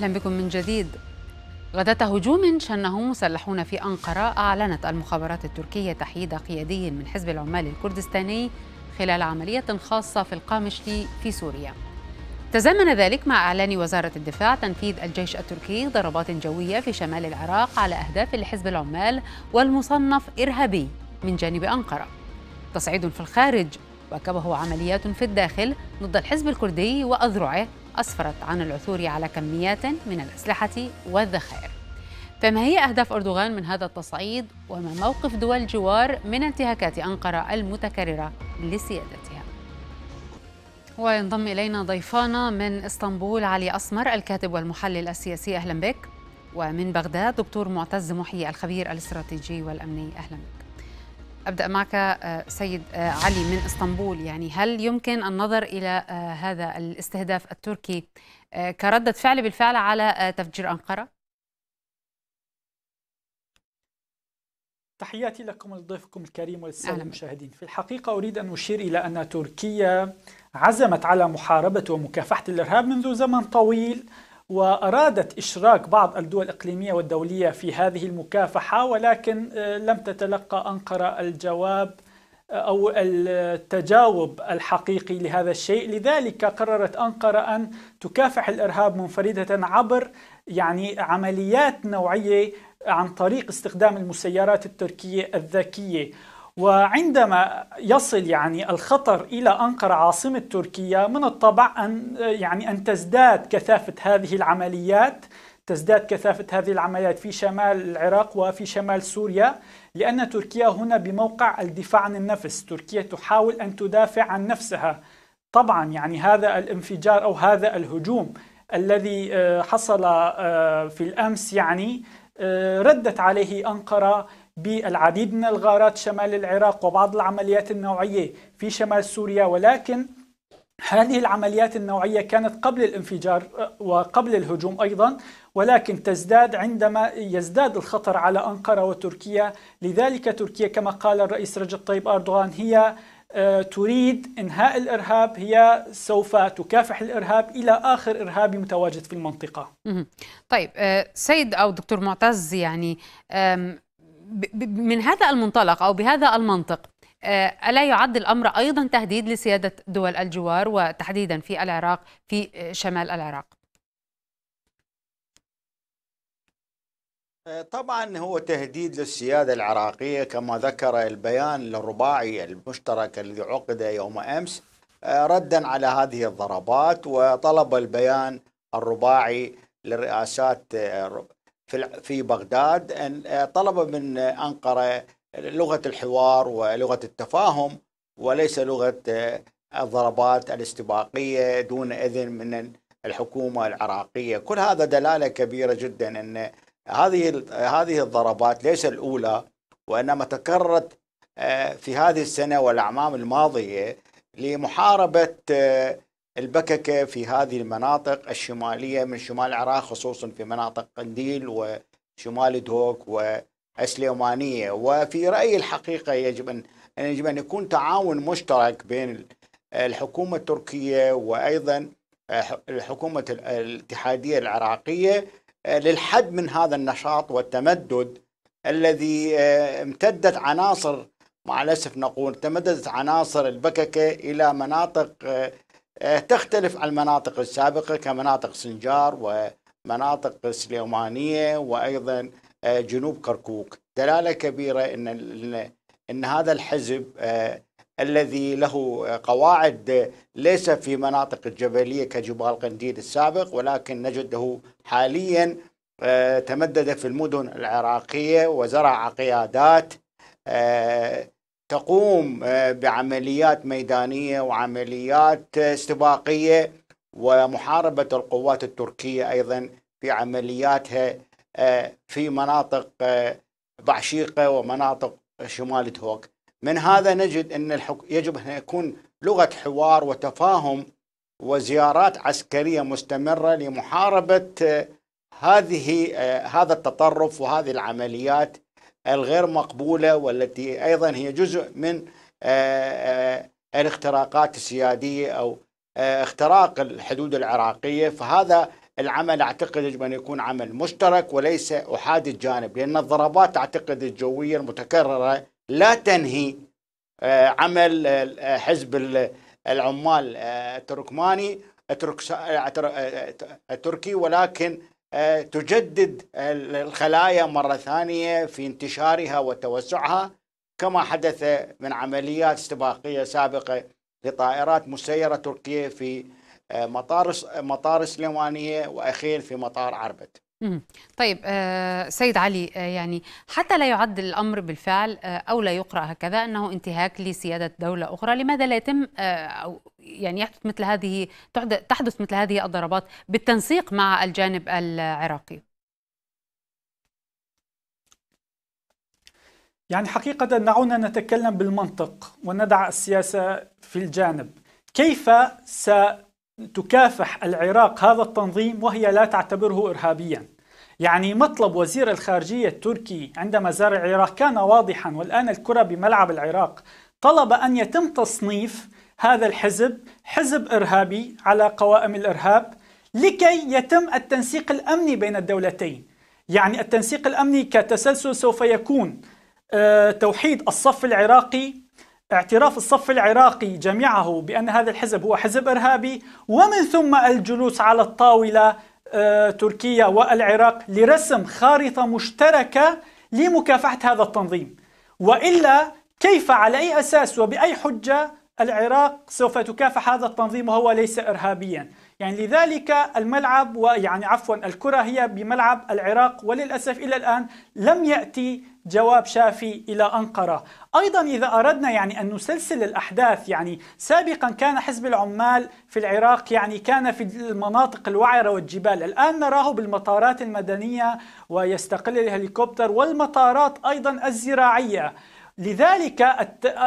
أهلا بكم من جديد غداة هجوم شنه مسلحون في أنقرة أعلنت المخابرات التركية تحييد قيادي من حزب العمال الكردستاني خلال عملية خاصة في القامشلي في سوريا تزامن ذلك مع إعلان وزارة الدفاع تنفيذ الجيش التركي ضربات جوية في شمال العراق على أهداف لحزب العمال والمصنف إرهابي من جانب أنقرة تصعيد في الخارج واكبه عمليات في الداخل ضد الحزب الكردي وأذرعه أسفرت عن العثور على كميات من الأسلحة والذخائر فما هي أهداف أردوغان من هذا التصعيد وما موقف دول الجوار من انتهاكات أنقرة المتكررة لسيادتها وينضم إلينا ضيفانا من إسطنبول علي أسمر الكاتب والمحلل السياسي أهلا بك ومن بغداد دكتور معتز محيي الخبير الاستراتيجي والأمني أهلا بك أبدأ معك آه، سيد آه، علي من إسطنبول يعني هل يمكن النظر إلى آه، هذا الاستهداف التركي كردة فعل بالفعل على تفجير أنقرة؟ تحياتي لكم ولضيفكم الكريم وللسادة المشاهدين في الحقيقة أريد أن أشير إلى أن تركيا عزمت على محاربة ومكافحة الإرهاب منذ زمن طويل وأرادت إشراك بعض الدول الإقليمية والدولية في هذه المكافحة ولكن آه، لم تتلقى أنقرة الجواب آه، أو التجاوب الحقيقي لهذا الشيء لذلك قررت أنقرة أن تكافح الإرهاب منفردة عبر يعني عمليات نوعية عن طريق استخدام المسيرات التركية الذكية وعندما يصل يعني الخطر إلى أنقرة عاصمة تركيا من الطبع أن يعني أن تزداد كثافة هذه العمليات تزداد كثافة هذه العمليات في شمال العراق وفي شمال سوريا لأن تركيا هنا بموقع الدفاع عن النفس تركيا تحاول أن تدافع عن نفسها طبعا يعني هذا الانفجار أو هذا الهجوم الذي آه، حصل آه، في الأمس يعني آه، ردت عليه أنقرة بالعديد من الغارات شمال العراق وبعض العمليات النوعية في شمال سوريا ولكن هذه العمليات النوعية كانت قبل الانفجار آه، وقبل الهجوم أيضا ولكن تزداد عندما يزداد الخطر على أنقرة وتركيا لذلك تركيا كما قال الرئيس رجب طيب أردوغان هي آه، تريد إنهاء الإرهاب هي سوف تكافح الإرهاب إلى آخر إرهابي متواجد في المنطقة طيب آه، سيد أو دكتور معتز يعني من هذا المنطلق أو بهذا المنطق آه، ألا يعد الأمر أيضا تهديد لسيادة دول الجوار وتحديدا في العراق في آه، شمال العراق آه، طبعا هو تهديد للسيادة العراقية كما ذكر البيان الرباعي المشترك الذي عقد يوم أمس ردا على هذه الضربات وطلب البيان الرباعي للرئاسات في في بغداد ان آه، طلب من آه، انقره آه، لغه الحوار ولغه التفاهم وليس لغه الضربات الاستباقيه دون اذن من الحكومه العراقيه، كل هذا دلاله كبيره جدا ان هذه هذه الضربات ليس الاولى وانما تكررت في هذه السنه والاعمام الماضيه لمحاربه البككة في هذه المناطق الشمالية من شمال العراق خصوصا في مناطق قنديل وشمال دهوك وأسليمانية وفي رأيي الحقيقة يجب أن يجب أن يكون تعاون مشترك بين الحكومة التركية وأيضا الحكومة الاتحادية العراقية آه، للحد من هذا النشاط والتمدد الذي آه، امتدت عناصر مع الأسف نقول تمددت عناصر البككة إلى مناطق آه، آه، تختلف عن المناطق السابقة كمناطق سنجار ومناطق سليمانية وأيضا آه، جنوب كركوك دلالة كبيرة أن, أن هذا الحزب آه، الذي له قواعد ليس في مناطق الجبلية كجبال قنديل السابق ولكن نجده حاليا تمدد في المدن العراقية وزرع قيادات تقوم آه، بعمليات ميدانية وعمليات آه، استباقية ومحاربة القوات التركية أيضا في عملياتها آه، في مناطق بعشيقة ومناطق شمال تهوك من هذا نجد أن يجب أن يكون لغة حوار وتفاهم وزيارات عسكرية مستمرة لمحاربة هذه هذا التطرف وهذه العمليات الغير مقبولة والتي أيضا هي جزء من آه، آه، الاختراقات السيادية أو آه، اختراق الحدود العراقية فهذا العمل أعتقد يجب أن يكون عمل مشترك وليس أحاد الجانب لأن الضربات أعتقد الجوية المتكررة لا تنهي عمل حزب العمال التركماني التركي ولكن آه، تجدد الخلايا مرة ثانية في انتشارها وتوسعها كما حدث من عمليات استباقية سابقة لطائرات مسيرة تركية في آه، مطار مطار سليمانية وأخير في مطار عربت طيب آه، سيد علي آه، يعني حتى لا يعد الامر بالفعل آه، او لا يقرا هكذا انه انتهاك لسياده دوله اخرى، لماذا لا يتم او يعني يحدث مثل هذه تحدث مثل هذه الضربات بالتنسيق مع الجانب العراقي؟ يعني حقيقة دعونا نتكلم بالمنطق وندع السياسة في الجانب، كيف س تكافح العراق هذا التنظيم وهي لا تعتبره إرهابيا يعني مطلب وزير الخارجية التركي عندما زار العراق كان واضحا والآن الكرة بملعب العراق طلب أن يتم تصنيف هذا الحزب حزب إرهابي على قوائم الإرهاب لكي يتم التنسيق الأمني بين الدولتين يعني التنسيق الأمني كتسلسل سوف يكون آه، توحيد الصف العراقي اعتراف الصف العراقي جميعه بأن هذا الحزب هو حزب إرهابي ومن ثم الجلوس على الطاولة آه، تركيا والعراق لرسم خارطة مشتركة لمكافحة هذا التنظيم وإلا كيف على أي أساس وبأي حجة العراق سوف تكافح هذا التنظيم وهو ليس إرهابيا يعني لذلك الملعب ويعني عفوا الكرة هي بملعب العراق وللأسف إلى الآن لم يأتي جواب شافي إلى أنقرة أيضا إذا أردنا يعني أن نسلسل الأحداث يعني سابقا كان حزب العمال في العراق يعني كان في المناطق الوعرة والجبال الآن نراه بالمطارات المدنية ويستقل الهليكوبتر والمطارات أيضا الزراعية لذلك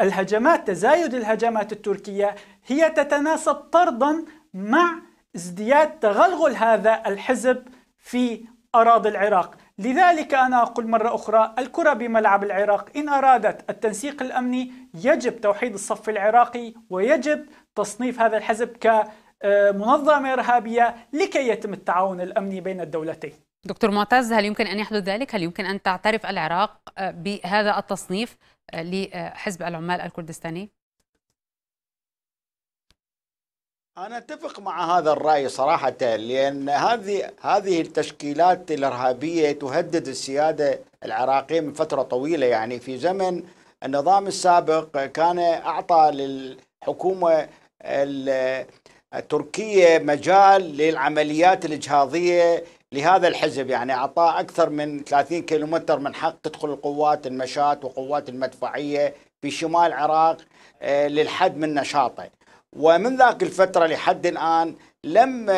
الهجمات تزايد الهجمات التركية هي تتناسب طردا مع ازدياد تغلغل هذا الحزب في أراضي العراق لذلك أنا أقول مرة أخرى الكرة بملعب العراق إن أرادت التنسيق الأمني يجب توحيد الصف العراقي ويجب تصنيف هذا الحزب كمنظمة إرهابية لكي يتم التعاون الأمني بين الدولتين دكتور معتز هل يمكن أن يحدث ذلك؟ هل يمكن أن تعترف العراق بهذا التصنيف لحزب العمال الكردستاني؟ انا اتفق مع هذا الراي صراحه لان هذه هذه التشكيلات الارهابيه تهدد السياده العراقيه من فتره طويله يعني في زمن النظام السابق كان اعطى للحكومه التركيه مجال للعمليات الاجهاضيه لهذا الحزب يعني اعطاه اكثر من 30 كيلومتر من حق تدخل القوات المشاة وقوات المدفعيه في شمال العراق آه، للحد من نشاطه ومن ذاك الفترة لحد الآن لم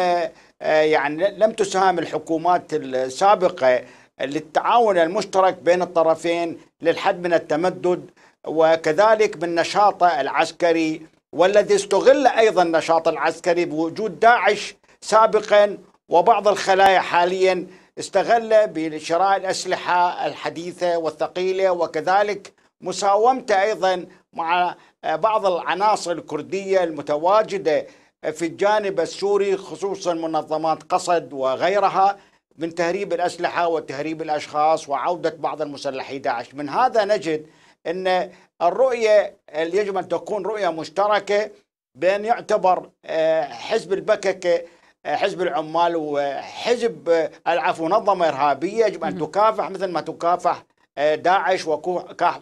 آه، يعني لم تساهم الحكومات السابقة للتعاون المشترك بين الطرفين للحد من التمدد وكذلك من نشاطه العسكري والذي استغل أيضا النشاط العسكري بوجود داعش سابقا وبعض الخلايا حاليا استغل بشراء الأسلحة الحديثة والثقيلة وكذلك مساومته أيضا مع آه، بعض العناصر الكردية المتواجدة آه، في الجانب السوري خصوصا منظمات قصد وغيرها من تهريب الأسلحة وتهريب الأشخاص وعودة بعض المسلحين داعش من هذا نجد أن الرؤية اللي يجب أن تكون رؤية مشتركة بأن يعتبر آه، حزب البككة حزب العمال وحزب العفو منظمة إرهابية يجب أن تكافح مثل ما تكافح داعش وكاف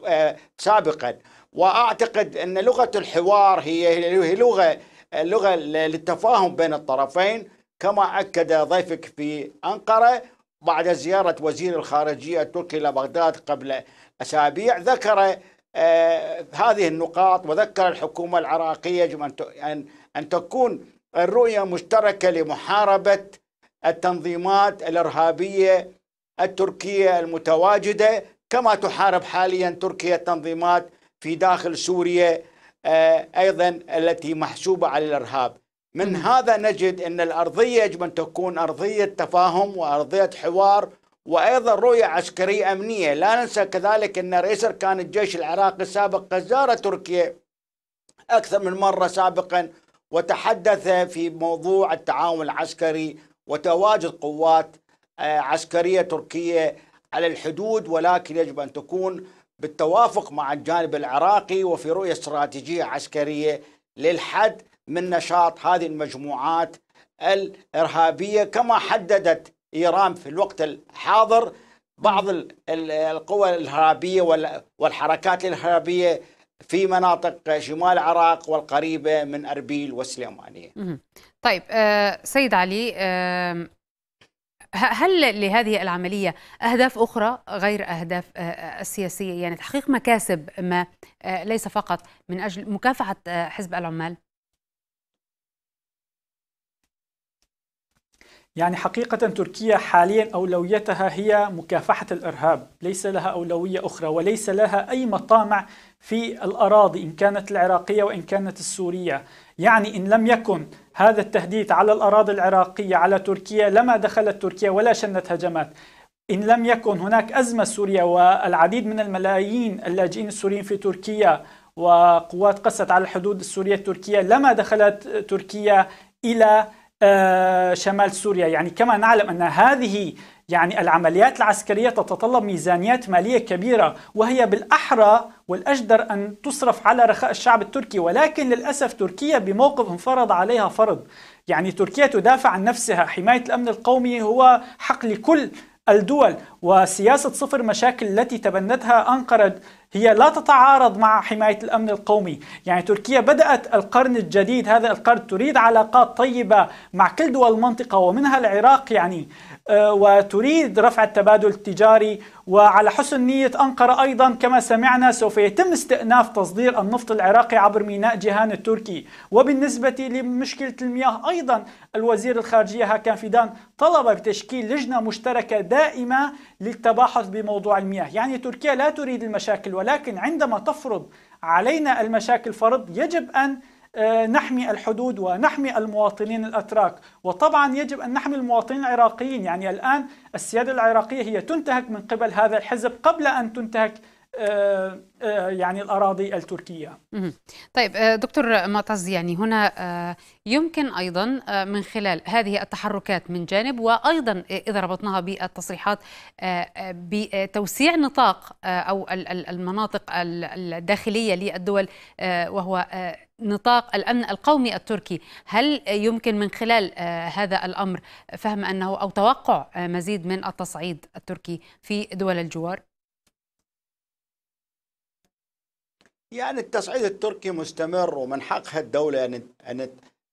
سابقا واعتقد ان لغه الحوار هي لغه لغه للتفاهم بين الطرفين كما اكد ضيفك في انقره بعد زياره وزير الخارجيه التركي الى بغداد قبل اسابيع ذكر آه، هذه النقاط وذكر الحكومه العراقيه يجب ان ان ان تكون الرؤيه مشتركه لمحاربه التنظيمات الارهابيه التركيه المتواجده كما تحارب حاليا تركيا التنظيمات في داخل سوريا آه، أيضا التي محسوبة على الإرهاب من هذا نجد أن الأرضية يجب أن تكون أرضية تفاهم وأرضية حوار وأيضا رؤية عسكرية أمنية لا ننسى كذلك أن رئيس أركان الجيش العراقي السابق قد زار تركيا أكثر من مرة سابقا وتحدث في موضوع التعاون العسكري وتواجد قوات آه، عسكرية تركية على الحدود ولكن يجب أن تكون بالتوافق مع الجانب العراقي وفي رؤية استراتيجية عسكرية للحد من نشاط هذه المجموعات الإرهابية كما حددت إيران في الوقت الحاضر بعض القوى الإرهابية والحركات الإرهابية في مناطق شمال العراق والقريبة من أربيل والسليمانية طيب آه، سيد علي هل لهذه العملية أهداف أخرى غير أهداف آه، آه، السياسية يعني تحقيق مكاسب ما آه، ليس فقط من أجل مكافحة حزب العمال؟ يعني حقيقة تركيا حاليا أولويتها هي مكافحة الإرهاب ليس لها أولوية أخرى وليس لها أي مطامع في الأراضي إن كانت العراقية وإن كانت السورية يعني إن لم يكن هذا التهديد على الأراضي العراقية على تركيا لما دخلت تركيا ولا شنت هجمات إن لم يكن هناك أزمة سورية والعديد من الملايين اللاجئين السوريين في تركيا وقوات قست على الحدود السورية التركية لما دخلت تركيا إلى آه، شمال سوريا يعني كما نعلم أن هذه يعني العمليات العسكرية تتطلب ميزانيات مالية كبيرة وهي بالأحرى والأجدر أن تصرف على رخاء الشعب التركي ولكن للأسف تركيا بموقف انفرض عليها فرض يعني تركيا تدافع عن نفسها حماية الأمن القومي هو حق لكل الدول وسياسة صفر مشاكل التي تبنتها أنقرة هي لا تتعارض مع حماية الأمن القومي يعني تركيا بدأت القرن الجديد هذا القرن تريد علاقات طيبة مع كل دول المنطقة ومنها العراق يعني آه، وتريد رفع التبادل التجاري وعلى حسن نية أنقرة أيضا كما سمعنا سوف يتم استئناف تصدير النفط العراقي عبر ميناء جيهان التركي وبالنسبة لمشكلة المياه أيضا الوزير الخارجية هاكان فيدان طلب بتشكيل لجنة مشتركة دائمة للتباحث بموضوع المياه يعني تركيا لا تريد المشاكل ولكن عندما تفرض علينا المشاكل فرض يجب أن آه، نحمي الحدود ونحمي المواطنين الاتراك، وطبعا يجب ان نحمي المواطنين العراقيين، يعني الان السياده العراقيه هي تنتهك من قبل هذا الحزب قبل ان تنتهك آه، آه، يعني الأراضي التركية طيب آه، دكتور معتز يعني هنا يمكن أيضا من خلال هذه التحركات من جانب وأيضا إذا ربطناها بالتصريحات بتوسيع نطاق أو المناطق الداخلية للدول وهو نطاق الامن القومي التركي، هل يمكن من خلال هذا الامر فهم انه او توقع مزيد من التصعيد التركي في دول الجوار؟ يعني التصعيد التركي مستمر ومن حقها الدولة أن يعني أن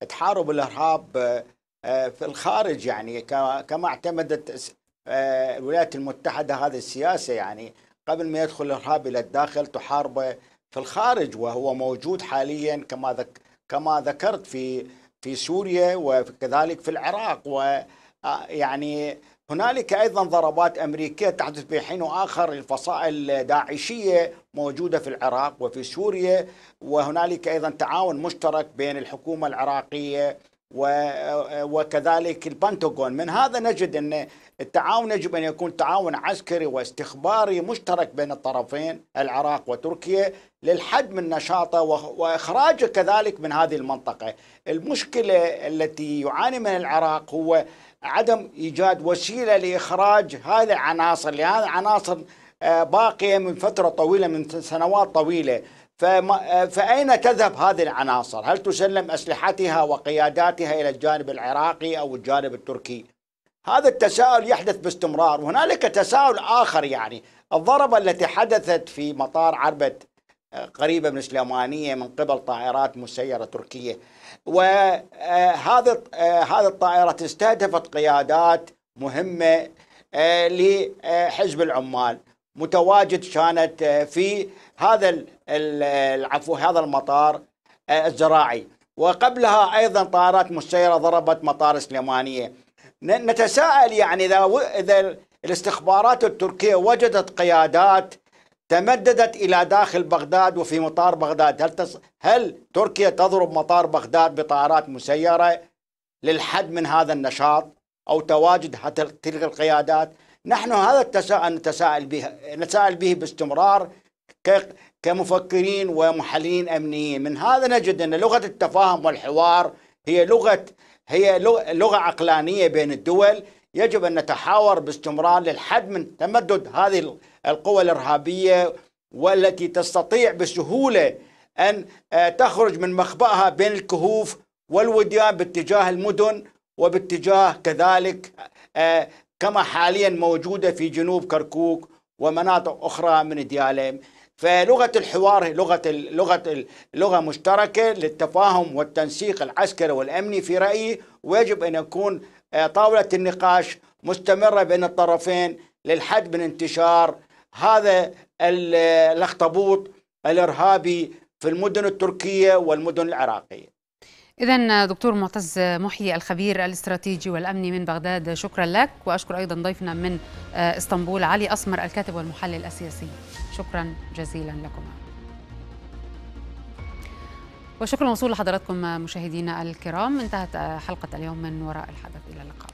تحارب الإرهاب آه، آه، في الخارج يعني كما اعتمدت آه، الولايات المتحدة هذه السياسة يعني قبل ما يدخل الإرهاب إلى الداخل تحاربه في الخارج وهو موجود حاليا كما ذك كما ذكرت في في سوريا وكذلك في العراق ويعني هنالك ايضا ضربات امريكيه تحدث في حين واخر الفصائل الداعشيه موجوده في العراق وفي سوريا وهنالك ايضا تعاون مشترك بين الحكومه العراقيه وكذلك البنتاغون من هذا نجد أن التعاون يجب أن يكون تعاون عسكري واستخباري مشترك بين الطرفين العراق وتركيا للحد من نشاطه وإخراجه كذلك من هذه المنطقة المشكلة التي يعاني من العراق هو عدم إيجاد وسيلة لإخراج هذه العناصر لهذه العناصر آه، باقية من فترة طويلة من سنوات طويلة آه، فأين تذهب هذه العناصر هل تسلم أسلحتها وقياداتها إلى الجانب العراقي أو الجانب التركي هذا التساؤل يحدث باستمرار وهنالك تساؤل آخر يعني الضربة التي حدثت في مطار عربة آه، قريبة من سليمانية من قبل طائرات مسيرة تركية وهذه آه، هذه الطائرات استهدفت قيادات مهمة لحزب العمال متواجد كانت آه، في هذا العفو هذا المطار آه، الزراعي وقبلها ايضا طائرات مسيره ضربت مطار سليمانيه نتساءل يعني اذا اذا الاستخبارات التركيه وجدت قيادات تمددت الى داخل بغداد وفي مطار بغداد هل تص... هل تركيا تضرب مطار بغداد بطائرات مسيره للحد من هذا النشاط او تواجد تلك القيادات نحن هذا التساؤل نتساءل به نتساءل به باستمرار كمفكرين ومحللين امنيين من هذا نجد ان لغه التفاهم والحوار هي لغه هي لغه عقلانيه بين الدول يجب ان نتحاور باستمرار للحد من تمدد هذه القوى الارهابيه والتي تستطيع بسهوله ان آه، تخرج من مخبأها بين الكهوف والوديان باتجاه المدن وباتجاه كذلك آه، كما حاليا موجودة في جنوب كركوك ومناطق أخرى من ديالم فلغة الحوار لغة لغة لغة مشتركة للتفاهم والتنسيق العسكري والأمني في رأيي ويجب أن يكون آه، طاولة النقاش مستمرة بين الطرفين للحد من انتشار هذا الاخطبوط الإرهابي في المدن التركية والمدن العراقية إذا دكتور معتز محي الخبير الاستراتيجي والأمني من بغداد شكرا لك وأشكر أيضا ضيفنا من آه، اسطنبول علي أسمر الكاتب والمحلل السياسي شكرا جزيلا لكم وشكرا موصول لحضراتكم مشاهدينا الكرام انتهت آه، حلقة اليوم من وراء الحدث إلى اللقاء